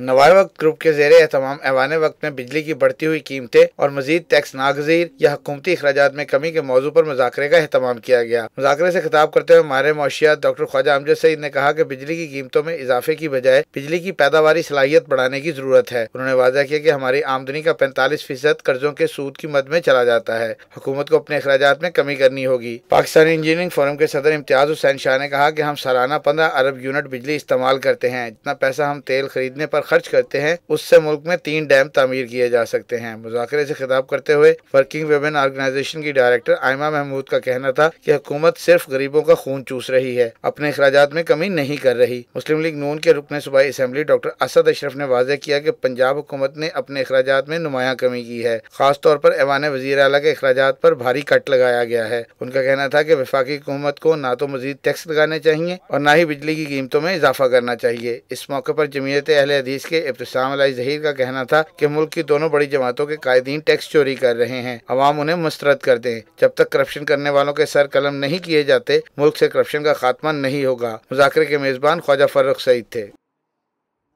नवाए वक्त ग्रुप के जेर एहतमाम ऐवान वक्त में बिजली की बढ़ती हुई कीमतें और मजीद टैक्स नागजीर या हकूमती अखराज में कमी के मौजू पर मुजाकरे का अहतमाम किया गया मुजाकरे से खिताब करते हुए हमारे मौशिया डॉक्टर ख्वाजा अमजद सईद ने कहा कि बिजली की कीमतों में इजाफे की बजाय बिजली की पैदावार सलाहियत बढ़ाने की जरूरत है उन्होंने वादा किया कि हमारी आमदनी का पैंतालीस फीसद कर्जों के सूद की मद में चला जाता है हुकूमत को अपने अखराज में कमी करनी होगी पाकिस्तानी इंजीनियरिंग फोरम के सदर इम्तियाज हुसैन शाह ने कहा की हम सालाना पंद्रह अरब यूनिट बिजली इस्तेमाल करते हैं जितना पैसा हम तेल खरीदने पर खर्च करते हैं उससे मुल्क में तीन डैम तमीर किए जा सकते हैं मुजाकरे से खिताब करते हुए वर्किंग वेमेन ऑर्गेनाइजेशन की डायरेक्टर आयमा महमूद का कहना था की हुकूमत सिर्फ गरीबों का खून चूस रही है अपने अखराज में कमी नहीं कर रही मुस्लिम लीग नून के रुकने सूबाई असम्बली डॉक्टर असद अशरफ ने वाजे किया कि पंजाब हुकूमत ने अपने अखराज में नुमाया कमी की है खास तौर पर ऐवान वजीर अला के अखराज पर भारी कट लगाया गया है उनका कहना था की वफाकी हुकूमत को ना तो मजीद टैक्स लगाने चाहिए और ना ही बिजली की कीमतों में इजाफा करना चाहिए इस मौके पर जमीयत अहल हदीस के इब्तसाम जहीर का कहना था कि मुल्क की दोनों बड़ी जमातों के कायदीन टैक्स चोरी कर रहे हैं अवाम उन्हें मुस्तरद कर दे जब तक करप्शन करने वालों के सर कलम नहीं किए जाते मुल्क से करप्शन का खात्मा नहीं होगा मुजाकरे के मेजबान ख्वाजा फर्रुख सईद थे